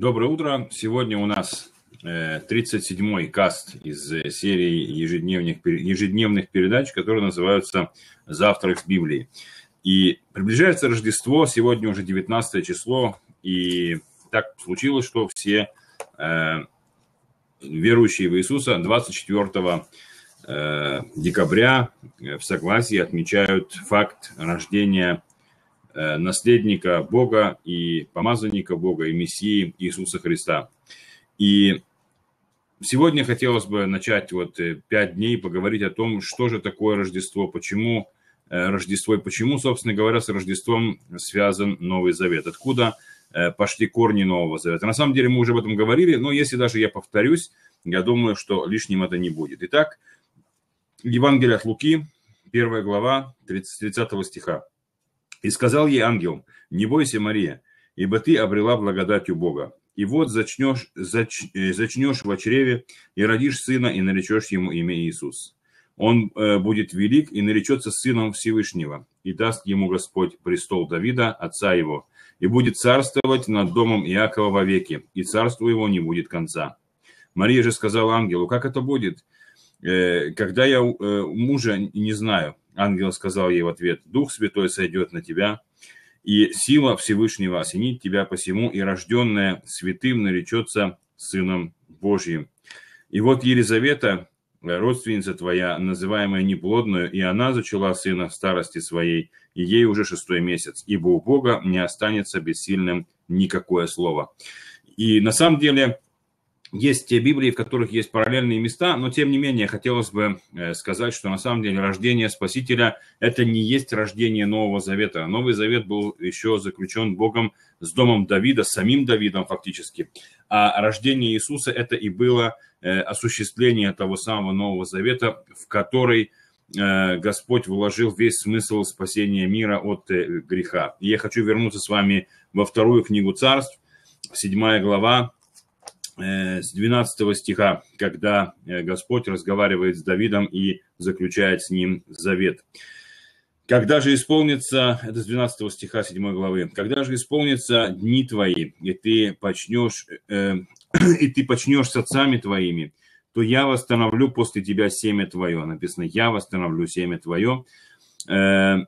Доброе утро. Сегодня у нас 37-й э, каст из э, серии ежедневных, ежедневных передач, которые называются «Завтрак с Библией». И приближается Рождество, сегодня уже 19 число, и так случилось, что все э, верующие в Иисуса 24 э, декабря э, в согласии отмечают факт рождения Э, наследника Бога и помазанника Бога и Мессии Иисуса Христа. И сегодня хотелось бы начать вот э, пять дней поговорить о том, что же такое Рождество, почему э, Рождество и почему, собственно говоря, с Рождеством связан Новый Завет, откуда пошли корни Нового Завета. На самом деле мы уже об этом говорили, но если даже я повторюсь, я думаю, что лишним это не будет. Итак, Евангелие от Луки, первая глава, 30, 30 стиха. И сказал ей ангел, не бойся, Мария, ибо ты обрела благодать у Бога. И вот зачнешь, зач, э, зачнешь в чреве, и родишь сына, и наречешь ему имя Иисус. Он э, будет велик и наречется сыном Всевышнего, и даст ему Господь престол Давида, отца его, и будет царствовать над домом Иакова вовеки, и царству его не будет конца. Мария же сказала ангелу, как это будет, э, когда я э, мужа не знаю, Ангел сказал ей в ответ, «Дух Святой сойдет на тебя, и сила Всевышнего осенит тебя посему, и рожденная святым наречется Сыном Божьим». И вот Елизавета, родственница твоя, называемая неплодную, и она зачала сына в старости своей, и ей уже шестой месяц, ибо у Бога не останется бессильным никакое слово. И на самом деле есть те Библии, в которых есть параллельные места, но тем не менее хотелось бы э, сказать, что на самом деле рождение Спасителя – это не есть рождение Нового Завета. Новый Завет был еще заключен Богом с домом Давида, самим Давидом фактически. А рождение Иисуса – это и было э, осуществление того самого Нового Завета, в который э, Господь вложил весь смысл спасения мира от греха. И я хочу вернуться с вами во вторую книгу царств, седьмая глава, Э, с 12 стиха, когда э, Господь разговаривает с Давидом и заключает с ним завет. Когда же исполнится, это с 12 стиха 7 главы, когда же исполнится дни твои, и ты почнешь, э, и ты почнешь с отцами твоими, то я восстановлю после тебя семя твое. Написано, я восстановлю семя твое. Э,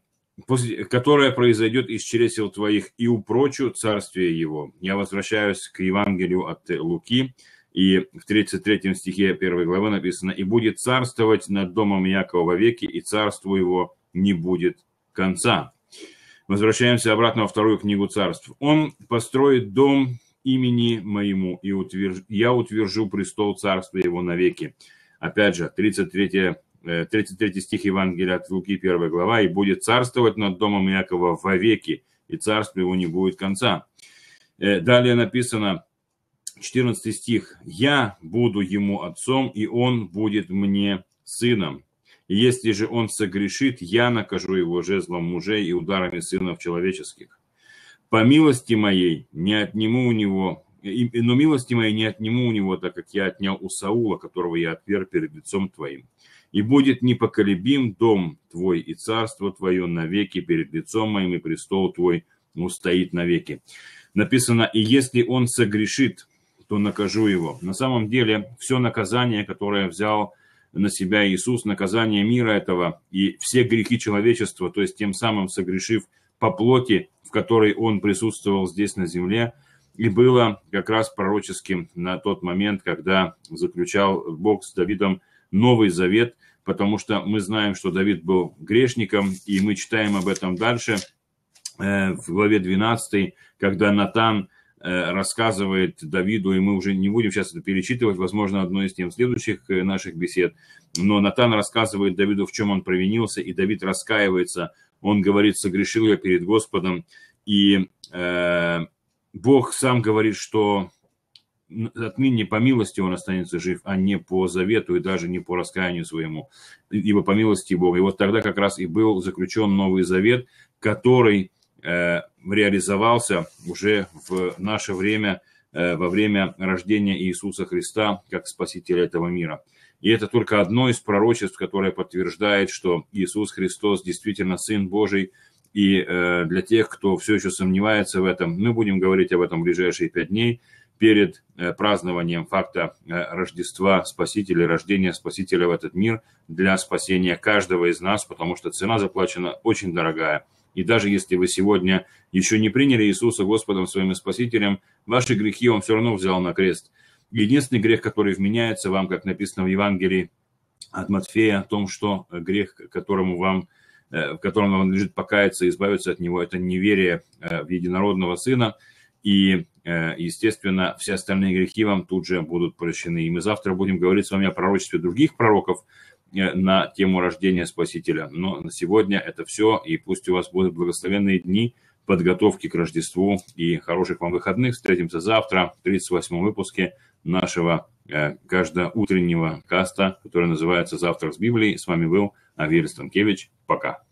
которое произойдет из чресел твоих, и упрочу царствие его». Я возвращаюсь к Евангелию от Луки, и в 33 стихе 1 главы написано, «И будет царствовать над домом Якова во веки и царству его не будет конца». Возвращаемся обратно во вторую книгу царств. «Он построит дом имени моему, и утверж... я утвержу престол царства его навеки». Опять же, 33 33 э, стих Евангелия от Луки, 1 глава, «И будет царствовать над домом Якова вовеки, и царству его не будет конца». Э, далее написано, 14 стих, «Я буду ему отцом, и он будет мне сыном. И если же он согрешит, я накажу его жезлом мужей и ударами сынов человеческих. По милости моей не отниму у него но милости моей не отниму у него, так как я отнял у Саула, которого я отверг перед лицом твоим и будет непоколебим дом твой и царство твое навеки, перед лицом моим и престол твой устоит навеки. Написано, и если он согрешит, то накажу его. На самом деле, все наказание, которое взял на себя Иисус, наказание мира этого и все грехи человечества, то есть тем самым согрешив по плоти, в которой он присутствовал здесь на земле, и было как раз пророческим на тот момент, когда заключал Бог с Давидом Новый Завет, потому что мы знаем, что Давид был грешником, и мы читаем об этом дальше э, в главе 12, когда Натан э, рассказывает Давиду, и мы уже не будем сейчас это перечитывать, возможно, одно из тем следующих э, наших бесед, но Натан рассказывает Давиду, в чем он провинился, и Давид раскаивается, он говорит, согрешил я перед Господом, и э, Бог сам говорит, что отныне по милости он останется жив, а не по завету и даже не по раскаянию своему, ибо по милости Бога. И вот тогда как раз и был заключен Новый Завет, который э, реализовался уже в наше время, э, во время рождения Иисуса Христа как Спасителя этого мира. И это только одно из пророчеств, которое подтверждает, что Иисус Христос действительно Сын Божий, и э, для тех, кто все еще сомневается в этом, мы будем говорить об этом в ближайшие пять дней перед э, празднованием факта э, Рождества Спасителя, рождения Спасителя в этот мир для спасения каждого из нас, потому что цена заплачена очень дорогая. И даже если вы сегодня еще не приняли Иисуса Господом своим Спасителем, ваши грехи Он все равно взял на крест. Единственный грех, который вменяется вам, как написано в Евангелии от Матфея, о том, что грех, которому вам э, в котором вам лежит покаяться и избавиться от него, это неверие в единородного сына – и, э, естественно, все остальные грехи вам тут же будут прощены. И мы завтра будем говорить с вами о пророчестве других пророков э, на тему рождения Спасителя. Но на сегодня это все, и пусть у вас будут благословенные дни подготовки к Рождеству и хороших вам выходных. Встретимся завтра в 38-м выпуске нашего э, каждоутреннего каста, который называется "Завтра с Библией». С вами был Авель Станкевич. Пока.